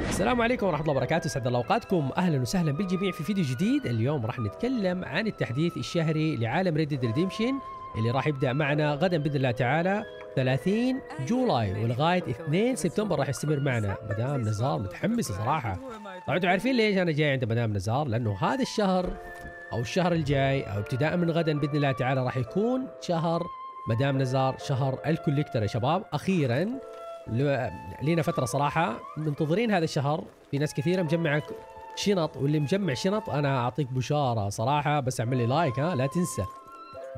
السلام عليكم ورحمة الله وبركاته سعد الله أوقاتكم أهلا وسهلا بالجميع في فيديو جديد اليوم راح نتكلم عن التحديث الشهري لعالم ريد ريديمشن اللي راح يبدأ معنا غدا بإذن الله تعالى 30 جولاي ولغاية 2 سبتمبر راح يستمر معنا مدام نزار متحمسة صراحة طبعا انتم عارفين ليش أنا جاي عند مدام نزار لأنه هذا الشهر أو الشهر الجاي أو ابتداء من غدا بإذن الله تعالى راح يكون شهر مدام نزار شهر الكوليكتر يا شباب أخيرا لينا فتره صراحه منتظرين هذا الشهر في ناس كثيره مجمعه شنط واللي مجمع شنط انا اعطيك بشاره صراحه بس اعمل لي لايك ها لا تنسى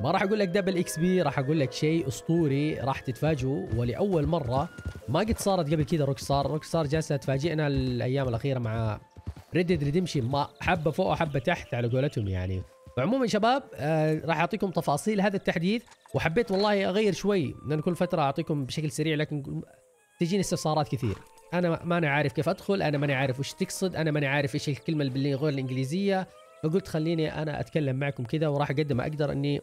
ما راح اقول لك دبل اكس بي راح اقول لك شيء اسطوري راح تتفاجئوا ولاول مره ما قد صارت قبل كذا روك ستار روك ستار جالسه تفاجئنا الايام الاخيره مع ريدد ريدمشن ما حبه فوق وحبه تحت على قولتهم يعني فعموما شباب آه، راح اعطيكم تفاصيل هذا التحديث وحبيت والله اغير شوي لان كل فتره اعطيكم بشكل سريع لكن تجيني استفسارات كثير انا ماني عارف كيف ادخل انا ماني عارف وش تقصد انا ماني عارف ايش الكلمه اللي باللغه الانجليزيه فقلت خليني انا اتكلم معكم كذا وراح اقدم ما اقدر اني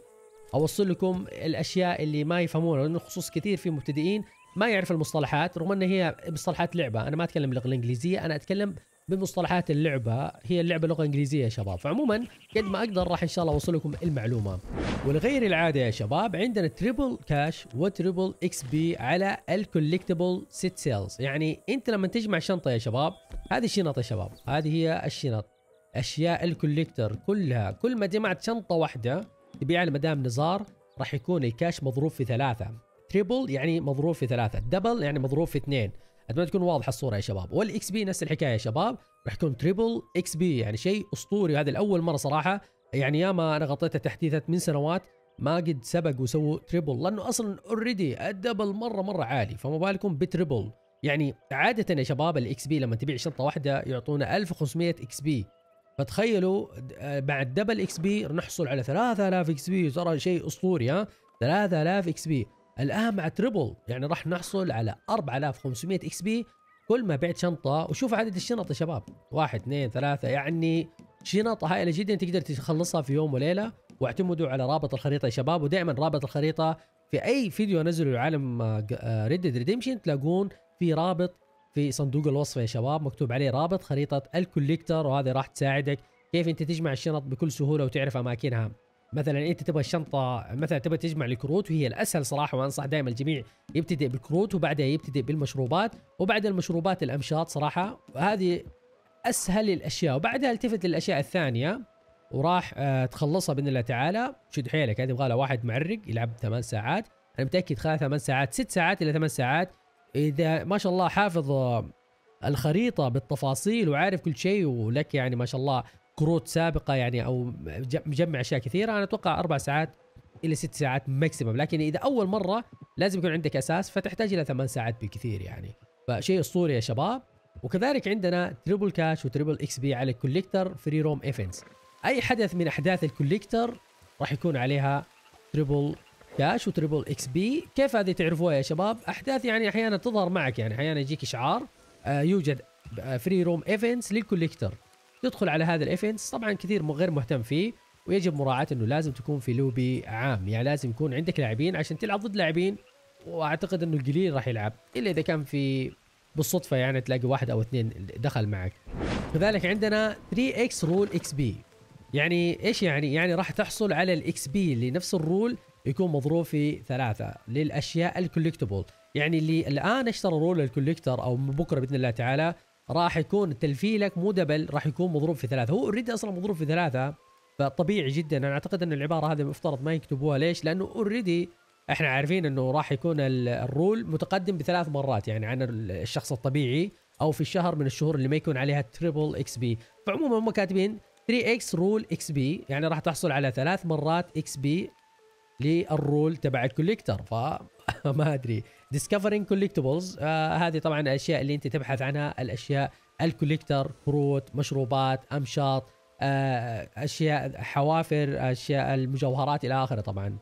اوصل لكم الاشياء اللي ما يفهمونها لانه خصوص كثير في مبتدئين ما يعرف المصطلحات رغم ان هي مصطلحات لعبه انا ما اتكلم باللغه الانجليزيه انا اتكلم بمصطلحات اللعبه هي اللعبه لغه انجليزيه يا شباب فعموما قد ما اقدر راح ان شاء الله اوصل لكم المعلومه ولغير العاده يا شباب عندنا تريبل كاش وتريبل اكس بي على الكولكتبل سيت سيلز يعني انت لما تجمع شنطه يا شباب هذه الشنط يا شباب هذه هي الشنط اشياء الكوليكتر كلها كل ما جمعت شنطه واحده تبيعها لمدام نزار راح يكون الكاش مضروب في ثلاثه تريبل يعني مضروب في ثلاثه دبل يعني مضروب في اثنين اتمنى تكون واضحه الصوره يا شباب والاكس بي نفس الحكايه يا شباب راح يكون تريبل اكس بي يعني شيء اسطوري هذا الاول مره صراحه يعني ياما انا غطيتها تحديثات من سنوات ما قد سبق وسووا تريبل لانه اصلا اوريدي الدبل مره مره عالي فما بالكم بتريبل يعني عاده يا شباب الاكس بي لما تبيع شنطه واحده يعطونا 1500 اكس بي فتخيلوا آه، بعد دبل اكس بي نحصل على 3000 اكس بي ترى شيء اسطوري ها 3000 اكس بي الان مع تريبل يعني راح نحصل على 4500 اكس بي كل ما بعت شنطه وشوف عدد الشنط يا شباب واحد اثنين ثلاثه يعني شنط هائله جدا تقدر تخلصها في يوم وليله واعتمدوا على رابط الخريطه يا شباب ودائما رابط الخريطه في اي فيديو انزله لعالم ريد ديد ريديمشن تلاقون في رابط في صندوق الوصف يا شباب مكتوب عليه رابط خريطه الكوليكتر وهذه راح تساعدك كيف انت تجمع الشنط بكل سهوله وتعرف اماكنها مثلا انت تبغى الشنطه مثلا تبغى تجمع الكروت وهي الاسهل صراحه وانصح دائما الجميع يبتدئ بالكروت وبعدها يبتدئ بالمشروبات وبعد المشروبات الامشاط صراحه هذه اسهل الاشياء وبعدها التفت للاشياء الثانيه وراح آه، تخلصها باذن الله تعالى شد حيلك هذه يبغى لها واحد معرق يلعب ثمان ساعات انا متاكد خلال ثمان ساعات ست ساعات الى ثمان ساعات اذا ما شاء الله حافظ آه، الخريطه بالتفاصيل وعارف كل شيء ولك يعني ما شاء الله كروت سابقه يعني او مجمع اشياء كثيره انا اتوقع اربع ساعات الى ست ساعات ماكسيمم لكن اذا اول مره لازم يكون عندك اساس فتحتاج الى ثمان ساعات بالكثير يعني فشيء اسطوري يا شباب وكذلك عندنا تريبل كاش وتريبل اكس بي على الكوليكتر فري روم ايفنتس اي حدث من احداث الكوليكتر راح يكون عليها تريبل كاش وتريبل اكس بي كيف هذه تعرفوها يا شباب احداث يعني احيانا تظهر معك يعني احيانا يجيك اشعار آه، يوجد فري روم ايفنتس للكوليكتر يدخل على هذا الايفنتس طبعا كثير غير مهتم فيه ويجب مراعاه انه لازم تكون في لوبي عام يعني لازم يكون عندك لاعبين عشان تلعب ضد لاعبين واعتقد انه القليل راح يلعب الا اذا كان في بالصدفه يعني تلاقي واحد او اثنين دخل معك كذلك عندنا 3 اكس رول اكس بي يعني ايش يعني يعني راح تحصل على الاكس بي اللي نفس الرول يكون مضروب في ثلاثه للاشياء الكولكتبل يعني اللي الان اشترى رول الكوليكتر او بكره باذن الله تعالى راح يكون تلفيلك مو دبل راح يكون مضروب في ثلاثه هو اوريدي اصلا مضروب في ثلاثه فطبيعي جدا انا اعتقد ان العباره هذه مفترض ما يكتبوها ليش لانه اوريدي احنا عارفين انه راح يكون الرول متقدم بثلاث مرات يعني عن الشخص الطبيعي او في الشهر من الشهور اللي ما يكون عليها تريبل اكس بي فعموما هم كاتبين 3 اكس رول اكس بي يعني راح تحصل على ثلاث مرات اكس بي للرول تبع الكوليكتر فما ادري ديسكفرينج كوليكتبلز آه، هذه طبعا الاشياء اللي انت تبحث عنها الاشياء الكوليكتر كروت مشروبات امشاط آه اشياء حوافر اشياء المجوهرات الى اخره طبعا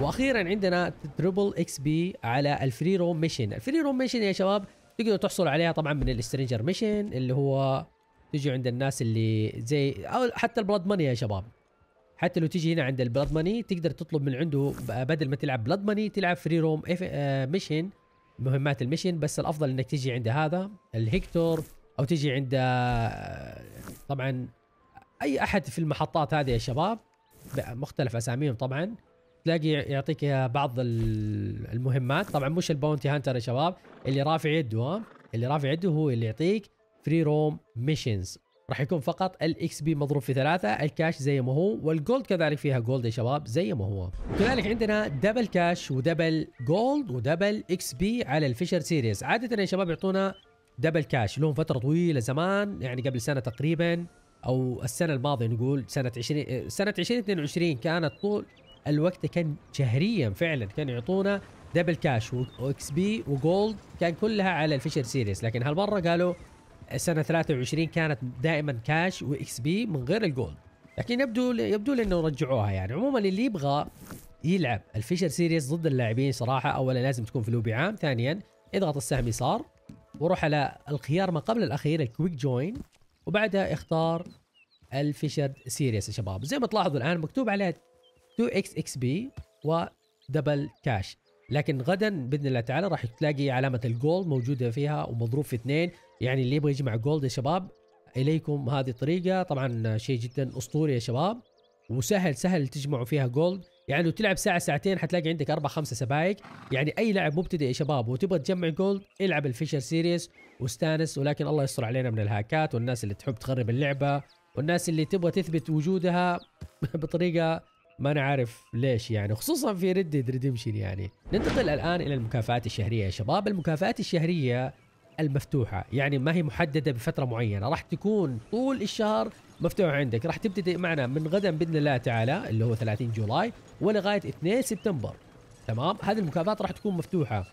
واخيرا عندنا تربل اكس بي على الفري روم ميشن الفري روم ميشن يا شباب تقدروا تحصل عليها طبعا من الاسترينجر ميشن اللي هو تجي عند الناس اللي زي او حتى البلاد ماني يا شباب حتى لو تيجي هنا عند البلاد ماني تقدر تطلب من عنده آه، بدل ما تلعب بلاد ماني تلعب فري روم آه ميشن مهمات الميشن بس الافضل انك تيجي عند هذا الهكتور او تيجي عند آه، طبعا اي احد في المحطات هذه يا شباب مختلف اساميهم طبعا تلاقي يعطيك بعض المهمات طبعا مش الباونتي هانتر يا شباب اللي رافع يده ها اللي رافع يده هو اللي يعطيك فري روم ميشنز راح يكون فقط الاكس بي مضروب في ثلاثة الكاش زي ما هو والجولد كذلك فيها جولد يا شباب زي ما هو كذلك عندنا دبل كاش ودبل جولد ودبل اكس بي على الفيشر سيريز عادة يا شباب يعطونا دبل كاش لهم فترة طويلة زمان يعني قبل سنة تقريبا او السنة الماضية نقول سنة 20 سنة 2022 كانت طول الوقت كان شهريا فعلا كان يعطونا دبل كاش واكس بي وجولد كان كلها على الفيشر سيريز لكن هالمرة قالوا السنه 23 كانت دائما كاش واكس بي من غير الجولد لكن يبدو يبدو لي انه رجعوها يعني عموما اللي يبغى يلعب الفيشر سيريز ضد اللاعبين صراحه اولا لازم تكون في لوبي عام ثانيا اضغط السهم يسار وروح على الخيار ما قبل الاخير الكويك جوين وبعدها اختار الفيشر سيريس يا شباب زي ما تلاحظوا الان مكتوب عليه 2 اكس اكس بي ودبل كاش لكن غدا باذن الله تعالى راح تلاقي علامه الجولد موجوده فيها ومضروب في اثنين يعني اللي يبغى يجمع جولد يا شباب اليكم هذه الطريقه طبعا شيء جدا اسطوري يا شباب وسهل سهل تجمعوا فيها جولد يعني لو تلعب ساعه ساعتين حتلاقي عندك اربع خمسه سبايك يعني اي لاعب مبتدئ يا شباب وتبغى تجمع جولد العب الفيشر سيريس واستانس ولكن الله يستر علينا من الهاكات والناس اللي تحب تخرب اللعبه والناس اللي تبغى تثبت وجودها بطريقه ما انا عارف ليش يعني خصوصا في ريد ديد ريديمشن يعني ننتقل الان الى المكافآت الشهريه يا شباب المكافآت الشهريه المفتوحة يعني ما هي محددة بفترة معينة راح تكون طول الشهر مفتوحة عندك راح تبتدئ معنا من غدا بإذن الله تعالى اللي هو 30 جولاي ولغاية 2 سبتمبر تمام هذه المكافآت راح تكون مفتوحة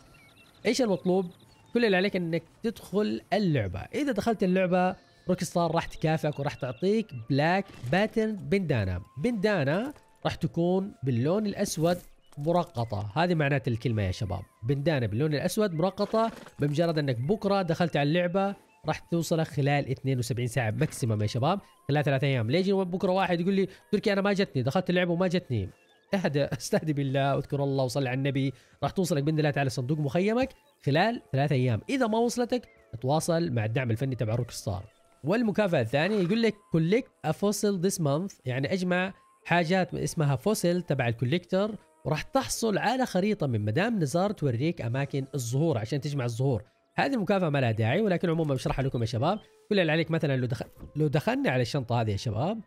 ايش المطلوب كل اللي عليك انك تدخل اللعبة اذا دخلت اللعبة روكستار راح تكافئك وراح تعطيك بلاك باترن بندانا بندانا راح تكون باللون الاسود مرقطه هذه معنات الكلمه يا شباب بندانه باللون الاسود مرقطه بمجرد انك بكره دخلت على اللعبه راح توصلك خلال 72 ساعه ماكسيمم يا شباب خلال ثلاثة ايام ليجي بكره واحد يقول لي تركي انا ما جتني دخلت اللعبه وما جتني اهدى استهدي بالله واذكر الله وصل على النبي راح توصلك باذن الله تعالى صندوق مخيمك خلال ثلاثة ايام اذا ما وصلتك تواصل مع الدعم الفني تبع روك ستار والمكافاه الثانيه يقول لك كوليكت افوسل ذس مانث يعني اجمع حاجات اسمها فوسيل تبع الكوليكتر وراح تحصل على خريطه من مدام نزار توريك اماكن الزهور عشان تجمع الزهور هذه المكافاه ما لها داعي ولكن عموما بشرحها لكم يا شباب كل اللي عليك مثلا لو دخل لو دخلنا على الشنطه هذه يا شباب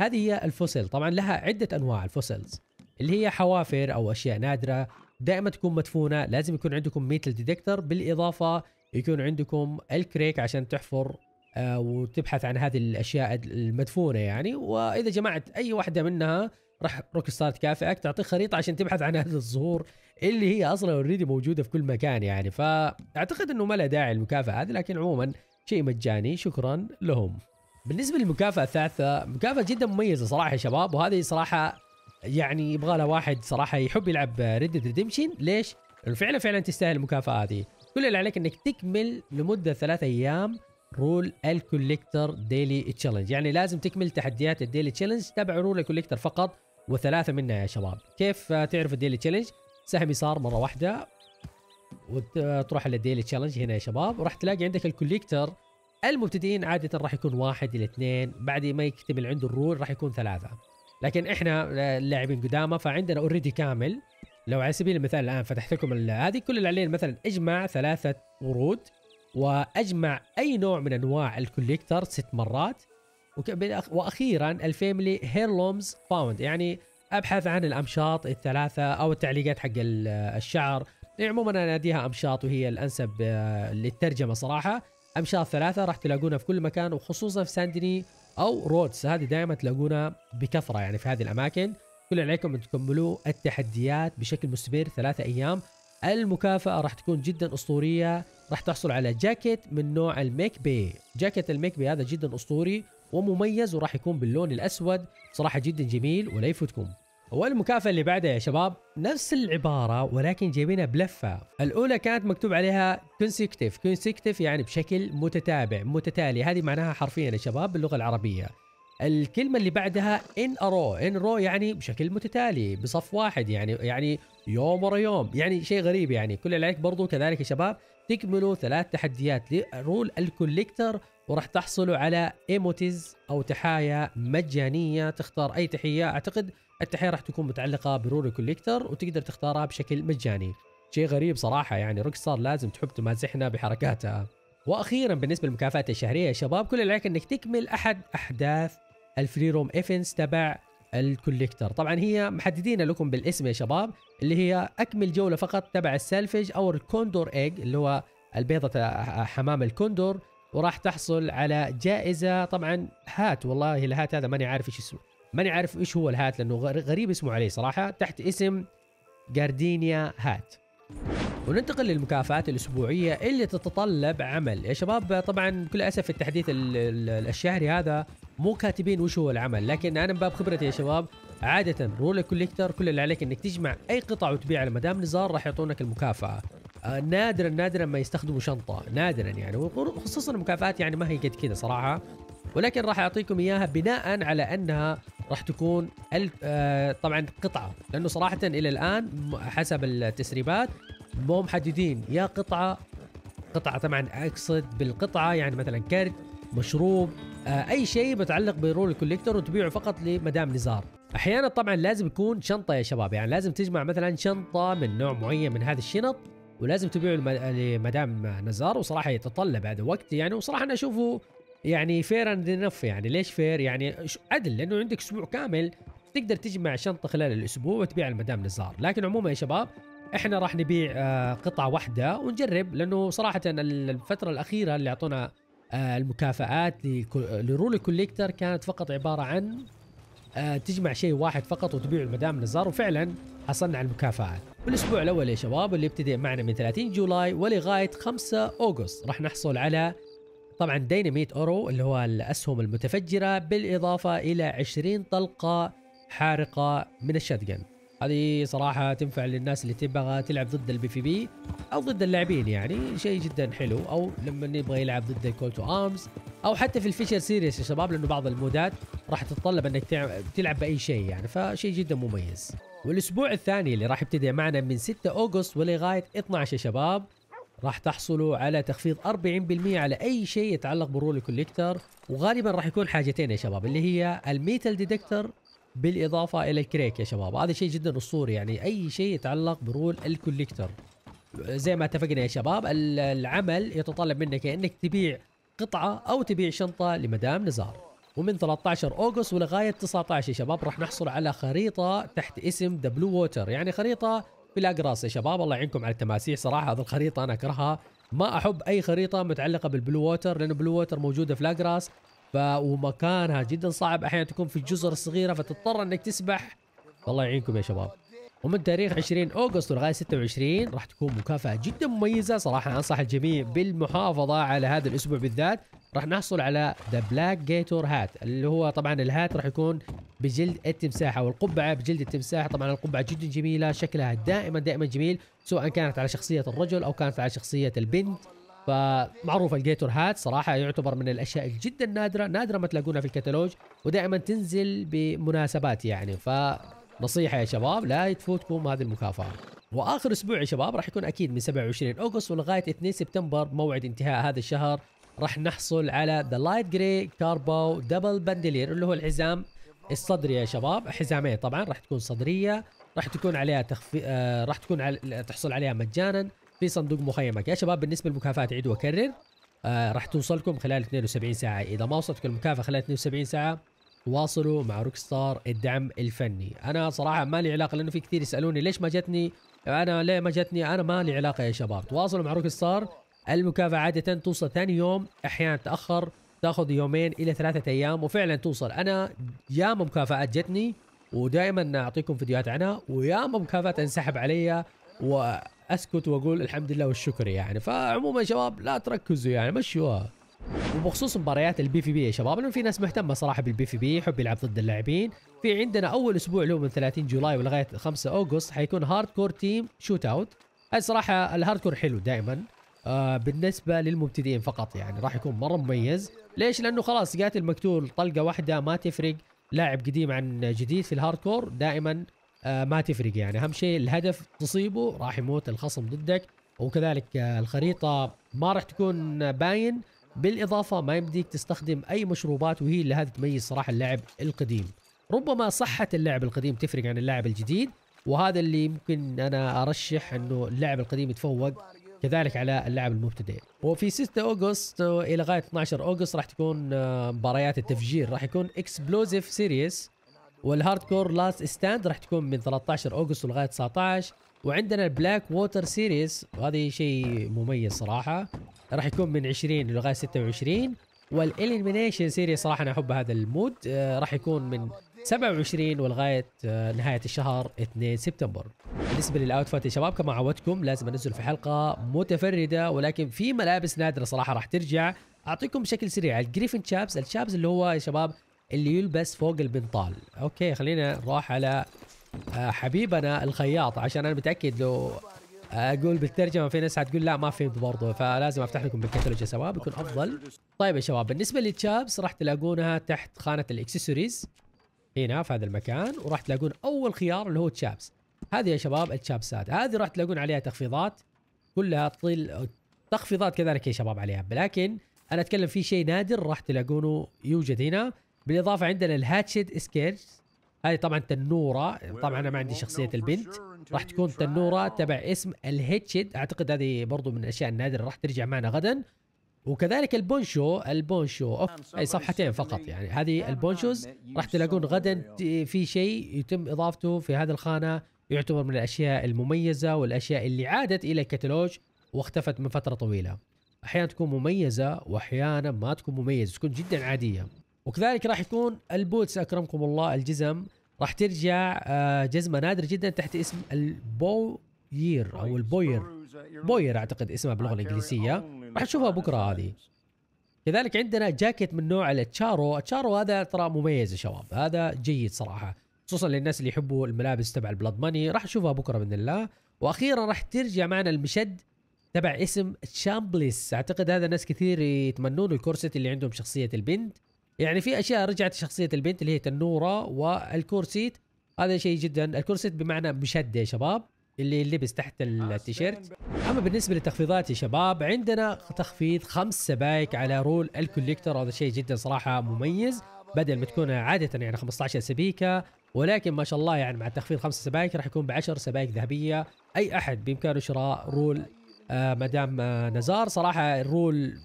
هذه هي الفوسيل طبعا لها عده انواع الفوسيلز اللي هي حوافر او اشياء نادره دائما تكون مدفونه لازم يكون عندكم ميتل ديتكتر بالاضافه يكون عندكم الكريك عشان تحفر آه، وتبحث عن هذه الاشياء المدفونه يعني واذا جمعت اي واحده منها راح روك ستار تكافئك تعطيك خريطه عشان تبحث عن هذه الزهور اللي هي اصلا اوريدي موجوده في كل مكان يعني فاعتقد انه ما له داعي المكافاه هذه لكن عموما شيء مجاني شكرا لهم. بالنسبه للمكافاه الثالثه مكافاه جدا مميزه صراحه يا شباب وهذه صراحه يعني يبغى لها واحد صراحه يحب يلعب ريد ريدمشن ليش؟ لانه فعلا فعلا تستاهل المكافاه هذه. كل اللي عليك انك تكمل لمده ثلاثة ايام رول الكوليكتر ديلي تشالنج يعني لازم تكمل تحديات الديلي تشالنج تبع رول الكوليكتر فقط وثلاثة منها يا شباب كيف تعرف الديلي تشالنج سهم يسار مرة واحدة وتروح للديلي تشالنج هنا يا شباب وراح تلاقي عندك الكوليكتر المبتدئين عادة راح يكون واحد إلى اثنين بعد ما يكتمل عنده الرول راح يكون ثلاثة لكن احنا اللاعبين قدامه فعندنا اوريدي كامل لو على سبيل المثال الان فتحت لكم هذه كل اللي علينا مثلا اجمع ثلاثة ورود واجمع اي نوع من انواع الكوليكتر ست مرات واخيرا الفاميلي هيرلومز باوند يعني ابحث عن الامشاط الثلاثه او التعليقات حق الشعر يعني عموما انا اناديها امشاط وهي الانسب آه، للترجمه صراحه امشاط ثلاثه راح تلاقونها في كل مكان وخصوصا في ساندني او رودس هذه دائما تلاقونها بكثره يعني في هذه الاماكن كل عليكم ان تكملوا التحديات بشكل مستمر ثلاثه ايام المكافأة راح تكون جدا أسطورية راح تحصل على جاكيت من نوع الميك بي جاكيت الميك بي هذا جدا أسطوري ومميز وراح يكون باللون الاسود صراحه جدا جميل ولا يفوتكم والمكافأة اللي بعدها يا شباب نفس العبارة ولكن جايبينها بلفة الأولى كانت مكتوب عليها كونسيكتيف كونسيكتيف يعني بشكل متتابع متتالي هذه معناها حرفيا يا شباب باللغة العربية الكلمة اللي بعدها ان ارو ان رو يعني بشكل متتالي بصف واحد يعني يعني يوم ورا يوم يعني شيء غريب يعني كل اللي عليك برضو كذلك يا شباب تكملوا ثلاث تحديات لرول الكوليكتر وراح تحصلوا على ايموتيز او تحايا مجانيه تختار اي تحيه اعتقد التحيه راح تكون متعلقه برونو كوليكتر وتقدر تختارها بشكل مجاني شيء غريب صراحه يعني روك ستار لازم تحب تمازحنا بحركاتها واخيرا بالنسبه للمكافات الشهريه يا شباب كل اللي عليك انك تكمل احد احداث الفري روم ايفنتس تبع الكوليكتر طبعا هي محددين لكم بالاسم يا شباب اللي هي اكمل جوله فقط تبع السلفج او الكوندور ايج اللي هو البيضة حمام الكوندور وراح تحصل على جائزه طبعا هات والله الهات هذا ماني عارف ايش اسمه ماني عارف ايش هو الهات لانه غريب اسمه عليه صراحه تحت اسم جاردينيا هات وننتقل للمكافآت الأسبوعية اللي تتطلب عمل يا شباب طبعا كل أسف التحديث الشهري هذا مو كاتبين وش هو العمل لكن أنا من باب خبرتي يا شباب عادة رول كوليكتر كل اللي عليك انك تجمع اي قطع وتبيعها مدام نزار راح يعطونك المكافأة آه، نادرا نادرا ما يستخدموا شنطه نادرا يعني وخصوصا المكافآت يعني ما هي قد كذا صراحه ولكن راح اعطيكم اياها بناء على انها راح تكون ألف آه، طبعا قطعه لانه صراحه الى الان حسب التسريبات مو محددين يا قطعه قطعه طبعا اقصد بالقطعه يعني مثلا كرت مشروب آه، اي شيء متعلق برول كوليكتور وتبيعه فقط لمدام نزار احيانا طبعا لازم يكون شنطه يا شباب يعني لازم تجمع مثلا شنطه من نوع معين من هذه الشنط ولازم تبيعه لمدام نزار وصراحه يتطلب هذا وقت يعني وصراحه انا اشوفه يعني فير اند انف يعني ليش فير يعني عدل لانه عندك اسبوع كامل تقدر تجمع شنطه خلال الاسبوع وتبيع لمدام نزار لكن عموما يا شباب احنا راح نبيع آه، قطعه واحده ونجرب لانه صراحه الفتره الاخيره اللي اعطونا آه، المكافآت لرولي كوليكتر كانت فقط عباره عن آه، تجمع شيء واحد فقط وتبيع المدام نزار وفعلا حصلنا على المكافآت بالاسبوع الاول يا شباب اللي يبتدئ معنا من 30 جولاي ولغايه 5 اوغست راح نحصل على طبعا ديناميت اورو اللي هو الاسهم المتفجره بالاضافه الى 20 طلقه حارقه من الشتجن هذه صراحة تنفع للناس اللي تبغى تلعب ضد البي في بي أو ضد اللاعبين يعني شيء جدا حلو أو لما يبغى يلعب ضد الكول تو أرمز أو حتى في الفيشر سيريس يا شباب لأنه بعض المودات راح تتطلب أنك تلعب بأي شيء يعني فشيء جدا مميز والأسبوع الثاني اللي راح يبتدي معنا من 6 أغسطس ولغاية 12 يا شباب راح تحصلوا على تخفيض 40% على اي شيء يتعلق برول كوليكتر وغالبا راح يكون حاجتين يا شباب اللي هي الميتال ديتكتر بالاضافه الى الكريك يا شباب هذا شيء جدا اسطوري يعني اي شيء يتعلق برول الكوليكتر زي ما اتفقنا يا شباب العمل يتطلب منك انك تبيع قطعه او تبيع شنطه لمدام نزار ومن 13 اوغست ولغايه 19 يا شباب راح نحصل على خريطه تحت اسم ذا بلو ووتر يعني خريطه في الاقراص يا شباب الله يعينكم على التماسيح صراحه هذه الخريطه انا اكرهها ما احب اي خريطه متعلقه بالبلو ووتر لانه بلو ووتر موجوده في الاقراص ف ومكانها جدا صعب احيانا تكون في الجزر الصغيره فتضطر انك تسبح الله يعينكم يا شباب ومن تاريخ 20 اوغست لغايه 26 راح تكون مكافاه جدا مميزه صراحه انصح الجميع بالمحافظه على هذا الاسبوع بالذات راح نحصل على ذا بلاك جيتور هات اللي هو طبعا الهات راح يكون بجلد التمساح او القبعه بجلد التمساح طبعا القبعه جدا جميله شكلها دائما دائما جميل سواء كانت على شخصيه الرجل او كانت على شخصيه البنت فمعروف الجيتور هات صراحه يعتبر من الاشياء جدا نادره نادره ما تلاقونها في الكتالوج ودائما تنزل بمناسبات يعني فنصيحه يا شباب لا تفوتكم هذه المكافاه واخر اسبوع يا شباب راح يكون اكيد من 27 اوغست ولغايه 2 سبتمبر موعد انتهاء هذا الشهر راح نحصل على ذا لايت جري كاربو دبل باندلير اللي هو الحزام الصدري يا شباب حزامين طبعا راح تكون صدريه راح تكون عليها تخفي آه راح تكون على... تحصل عليها مجانا في صندوق مخيمك يا شباب بالنسبه للمكافآت عيد واكرر آه راح توصلكم خلال 72 ساعه اذا ما وصلتك المكافاه خلال 72 ساعه تواصلوا مع روك ستار الدعم الفني انا صراحه ما لي علاقه لانه في كثير يسالوني ليش ما جتني انا ليه ما جتني انا ما لي علاقه يا شباب تواصلوا مع روك ستار المكافاه عاده توصل ثاني يوم احيانا تاخر تاخذ يومين الى ثلاثه ايام وفعلا توصل انا ياما مكافآت جتني ودائما اعطيكم فيديوهات عنها وياما مكافآت انسحب عليا و اسكت واقول الحمد لله والشكر يعني فعموما شباب لا تركزوا يعني مشوها وبخصوص مباريات البي في بي يا شباب لانه في ناس مهتمه صراحه بالبي في بي يحب يلعب ضد اللاعبين في عندنا اول اسبوع له من 30 جولاي ولغايه 5 اوغست حيكون هارد كور تيم شوت اوت الصراحه الهارد كور حلو دائما آه بالنسبه للمبتدئين فقط يعني راح يكون مره مميز ليش لانه خلاص قاتل مقتول طلقه واحده ما تفرق لاعب قديم عن جديد في الهارد كور دائما آه، ما تفرق يعني اهم شيء الهدف تصيبه راح يموت الخصم ضدك وكذلك آه، الخريطه ما راح تكون باين بالاضافه ما يمديك تستخدم اي مشروبات وهي اللي هذه تميز صراحه اللعب القديم ربما صحه اللعب القديم تفرق عن اللاعب الجديد وهذا اللي يمكن انا ارشح انه اللاعب القديم يتفوق كذلك على اللاعب المبتدئ وفي 6 اوغست الى غايه 12 اوغست راح تكون آه، مباريات التفجير راح يكون اكسبلوزيف سيريس والهارد كور لاست ستاند راح تكون من 13 اوغست لغايه 19 وعندنا البلاك ووتر سيريز وهذا شيء مميز صراحه راح يكون من 20 لغايه 26 والاليمينيشن سيريز صراحه انا احب هذا المود آه، راح يكون من 27 ولغايه آه، نهايه الشهر 2 سبتمبر بالنسبه للاوتفات يا شباب كما عودتكم لازم انزل في حلقه متفرده ولكن في ملابس نادره صراحه راح ترجع اعطيكم بشكل سريع الجريفن تشابس التشابس اللي هو يا شباب اللي يلبس فوق البنطال اوكي خلينا نروح على آه، حبيبنا الخياط عشان انا متاكد لو اقول بالترجمه في ناس حتقول لا ما فهمت برضه فلازم افتح لكم بالكتالوج يا شباب بيكون افضل طيب يا شباب بالنسبه للتشابس راح تلاقونها تحت خانه الاكسسوارز هنا في هذا المكان وراح تلاقون اول خيار اللي هو تشابس هذه يا شباب التشابسات هذه راح تلاقون عليها تخفيضات كلها طيل تخفيضات كذلك يا شباب عليها لكن انا اتكلم في شيء نادر راح تلاقونه يوجد هنا بالاضافه عندنا الهاتشد سكيلز هذه طبعا تنوره طبعا انا ما عندي شخصيه البنت راح تكون تنوره تبع اسم الهيتشد اعتقد هذه برضو من الاشياء النادره راح ترجع معنا غدا وكذلك البونشو البونشو أوف اي صفحتين فقط يعني هذه البونشوز راح تلاقون غدا في شيء يتم اضافته في هذه الخانه يعتبر من الاشياء المميزه والاشياء اللي عادت الى الكتالوج واختفت من فتره طويله احيانا تكون مميزه واحيانا ما تكون مميزه تكون جدا عاديه وكذلك راح يكون البوتس اكرمكم الله الجزم راح ترجع آه، جزمه نادره جدا تحت اسم البوير او البوير بوير اعتقد اسمها باللغه الانجليزيه راح نشوفها بكره هذه كذلك عندنا جاكيت من نوع التشارو التشارو هذا ترى مميز يا شباب هذا جيد صراحه خصوصا للناس اللي يحبوا الملابس تبع البلاد ماني راح نشوفها بكره باذن الله واخيرا راح ترجع معنا المشد تبع اسم تشامبليس اعتقد هذا ناس كثير يتمنون الكورسيت اللي عندهم شخصيه البنت يعني في اشياء رجعت شخصيه البنت اللي هي تنوره والكورسيت هذا شيء جدا الكورسيت بمعنى مشده يا شباب اللي لبس تحت آه، التيشيرت اما بالنسبه للتخفيضات يا شباب عندنا تخفيض خمس سبايك على رول الكوليكتر وهذا شيء جدا صراحه مميز بدل ما تكون عاده يعني 15 سبيكه ولكن ما شاء الله يعني مع التخفيض خمس سبايك راح يكون ب 10 سبايك ذهبيه اي احد بامكانه شراء رول آه مدام آه نزار صراحه الرول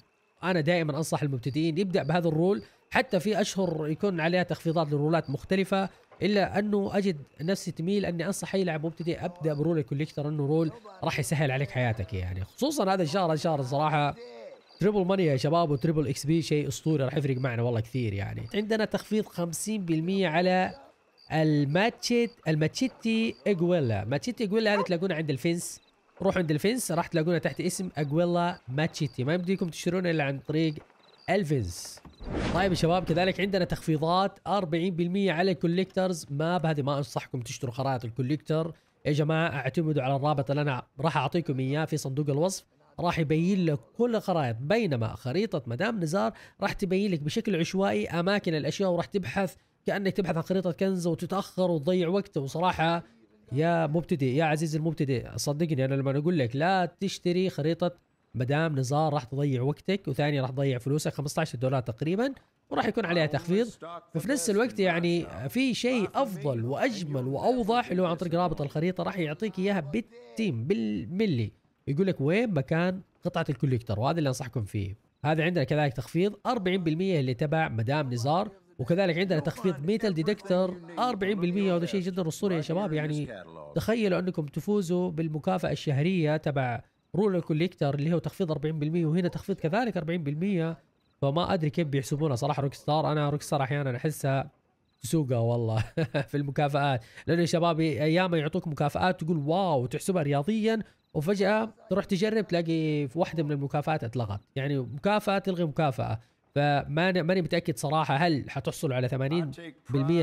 انا دائما انصح المبتدئين يبدا بهذا الرول حتى في اشهر يكون عليها تخفيضات للرولات مختلفه الا انه اجد نفسي تميل اني انصح اي لاعب مبتدئ ابدا برول الكوليكتر انه رول راح يسهل عليك حياتك يعني خصوصا هذا الشهر الشهر الصراحه تريبل ماني يا شباب وتريبل اكس بي شيء اسطوري راح يفرق معنا والله كثير يعني عندنا تخفيض 50% على الماتشيت الماتشيتي اجويلا ماتشيتي اجويلا هذه تلاقونه عند الفنس روحوا عند الفنس راح تلاقونه تحت اسم اجويلا ماتشيتي ما يمديكم تشترونه الا عن طريق الفيز طيب يا شباب كذلك عندنا تخفيضات 40% على الكوليكترز ماب هذه ما انصحكم تشتروا خرائط الكوليكتر يا جماعه اعتمدوا على الرابط اللي انا راح اعطيكم اياه في صندوق الوصف راح يبين لك كل الخرائط بينما خريطه مدام نزار راح تبين لك بشكل عشوائي اماكن الاشياء وراح تبحث كانك تبحث عن خريطه كنز وتتاخر وتضيع وقت وصراحه يا مبتدئ يا عزيزي المبتدئ صدقني انا لما اقول لك لا تشتري خريطه مدام نزار راح تضيع وقتك وثاني راح تضيع فلوسك 15 دولار تقريبا وراح يكون عليها تخفيض وفي نفس الوقت يعني في شيء افضل واجمل واوضح اللي هو عن طريق رابط الخريطه راح يعطيك اياها بالتيم بالملي يقول لك وين مكان قطعه الكوليكتر وهذا اللي انصحكم فيه هذا عندنا كذلك تخفيض 40% اللي تبع مدام نزار وكذلك عندنا تخفيض ميتال ديدكتر 40% وهذا شيء جدا اسطوري يا شباب يعني تخيلوا انكم تفوزوا بالمكافاه الشهريه تبع رول كوليكتر اللي هو تخفيض 40% وهنا تخفيض كذلك 40% فما ادري كيف بيحسبونها صراحه روك ستار انا روك ستار احيانا احسها سوقة والله في المكافآت لانه يا شباب ايام يعطوك مكافآت تقول واو تحسبها رياضيا وفجاه تروح تجرب تلاقي في واحده من المكافآت اتلغت يعني مكافاه تلغي مكافاه فما ماني متاكد صراحه هل حتحصلوا على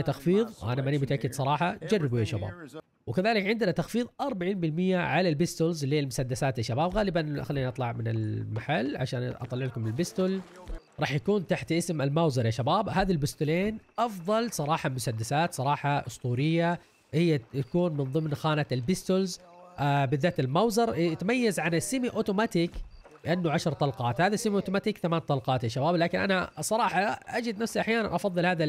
80% تخفيض انا ماني متاكد صراحه جربوا يا شباب وكذلك عندنا تخفيض 40% على البيستولز اللي هي المسدسات يا شباب غالبا خلينا نطلع من المحل عشان اطلع لكم البيستول راح يكون تحت اسم الماوزر يا شباب هذه البستولين افضل صراحه مسدسات صراحه اسطوريه هي تكون من ضمن خانه البيستولز آه بالذات الماوزر إيه، يتميز عن السيمي اوتوماتيك بانه 10 طلقات هذا السيمي اوتوماتيك 8 طلقات يا شباب لكن انا صراحه اجد نفسي احيانا افضل هذا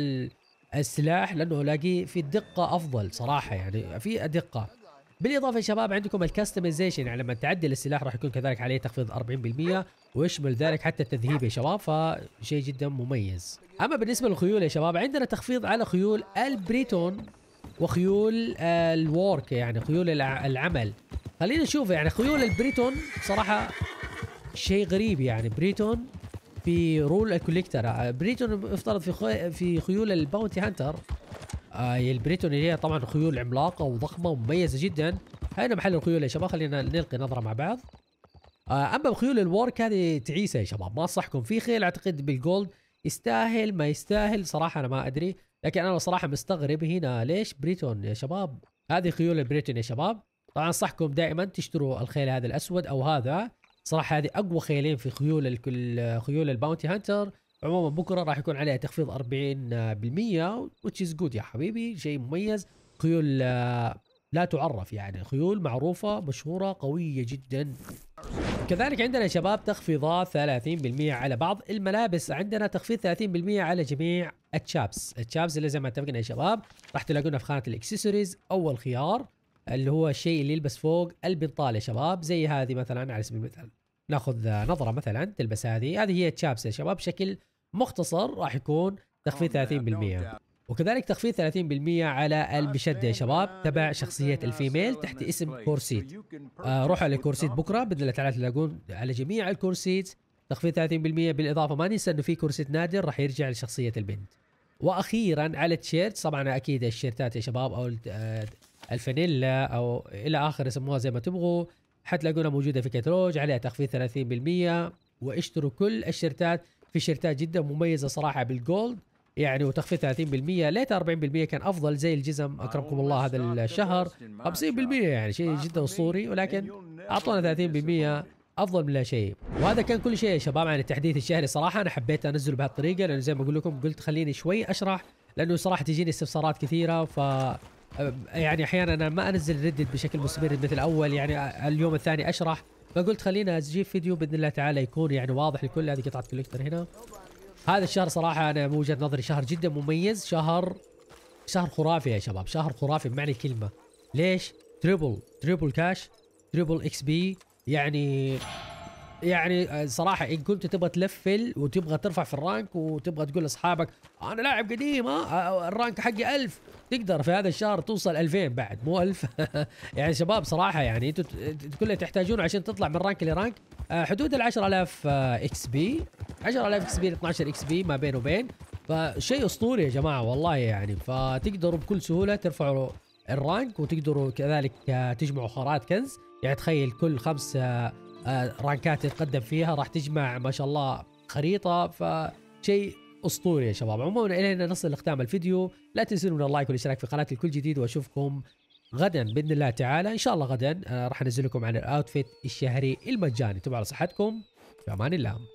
السلاح لانه الاقيه في الدقه افضل صراحه يعني في دقه بالاضافه يا شباب عندكم الكستمايزيشن يعني لما تعدل السلاح راح يكون كذلك عليه تخفيض 40% ويشمل ذلك حتى التذهيب يا شباب فشيء جدا مميز. اما بالنسبه للخيول يا شباب عندنا تخفيض على خيول البريتون وخيول الورك يعني خيول العمل. خلينا نشوف يعني خيول البريتون صراحه شيء غريب يعني بريتون رول الكوليكتر آه، بريتون افترض في خي... في خيول الباونتي هانتر آه البريتون اللي هي طبعا خيول عملاقه وضخمه ومميزه جدا هنا محل الخيول يا شباب خلينا نلقي نظره مع بعض آه اما بخيول الورك هذه تعيسه يا شباب ما انصحكم في خيل اعتقد بالجولد يستاهل ما يستاهل صراحه انا ما ادري لكن انا صراحه مستغرب هنا ليش بريتون يا شباب هذه خيول البريتون يا شباب طبعا انصحكم دائما تشتروا الخيل هذا الاسود او هذا صراحه هذه اقوى خيلين في خيول الكل خيول الباونتي هانتر عموما بكره راح يكون عليها تخفيض 40% وتش از جود يا حبيبي شيء مميز خيول آه، لا تعرف يعني خيول معروفة مشهورة قوية جدا كذلك عندنا يا شباب تخفيضات 30% على بعض الملابس عندنا تخفيض 30% على جميع التشابس التشابس اللي زي ما اتفقنا يا شباب راح تلاقونا في خانة الاكسسوارز اول خيار اللي هو الشيء اللي يلبس فوق البنطال يا شباب زي هذه مثلا على سبيل المثال ناخذ نظره مثلا تلبس هذه هذه هي تشابس يا شباب بشكل مختصر راح يكون تخفيض 30% وكذلك تخفيض 30% على المشدة يا شباب تبع شخصية الفيميل تحت اسم كورسيت آه روحوا للكورسيت بكرة بإذن الله تعالى تلاقون على جميع الكورسيت تخفيض 30% بالإضافة ما ننسى أنه في كورسيت نادر راح يرجع لشخصية البنت واخيرا على التيشيرت طبعا اكيد الشيرتات يا شباب او آه، الفانيلا او الى اخر يسموها زي ما تبغوا حتلاقونا موجوده في كتالوج عليها تخفيض 30% واشتروا كل الشرتات في شرتات جدا مميزه صراحه بالجولد يعني وتخفيض 30% ليت 40% كان افضل زي الجزم اكرمكم الله هذا الشهر 50% يعني شيء جدا اسطوري ولكن اعطونا 30% افضل من لا شيء وهذا كان كل شيء يا شباب عن التحديث الشهري صراحه انا حبيت انزله بهالطريقه لانه زي ما اقول لكم قلت خليني شوي اشرح لانه صراحه تجيني استفسارات كثيره ف يعني احيانا انا ما انزل ريدت بشكل مستمر مثل اول يعني اليوم الثاني اشرح فقلت خلينا اجيب فيديو باذن الله تعالى يكون يعني واضح لكل هذه قطعه كوليكتر هنا هذا الشهر صراحه انا من وجهه نظري شهر جدا مميز شهر شهر خرافي يا شباب شهر خرافي بمعنى الكلمه ليش تريبل تريبل كاش تريبل اكس بي يعني يعني آه، صراحه ان كنت تبغى تلفل وتبغى ترفع في الرانك وتبغى تقول لاصحابك انا لاعب قديم آه، آه، الرانك حقي 1000 تقدر في هذا الشهر توصل 2000 بعد مو 1000 يعني شباب صراحه يعني انتم اللي تحتاجونه عشان تطلع من رانك لرانك حدود ال 10000 اكس بي 10000 اكس بي 12 اكس بي ما بين وبين فشيء اسطوري يا جماعه والله يعني فتقدروا بكل سهوله ترفعوا الرانك وتقدروا كذلك تجمعوا خرائط كنز يعني تخيل كل خمسه آه، رانكات يتقدم فيها راح تجمع ما شاء الله خريطه فشيء اسطوري يا شباب عموما الينا نصل لختام الفيديو لا تنسون من اللايك والاشتراك في قناه الكل جديد واشوفكم غدا باذن الله تعالى ان شاء الله غدا آه، راح انزل لكم عن الاوتفيت الشهري المجاني تبع على صحتكم في امان الله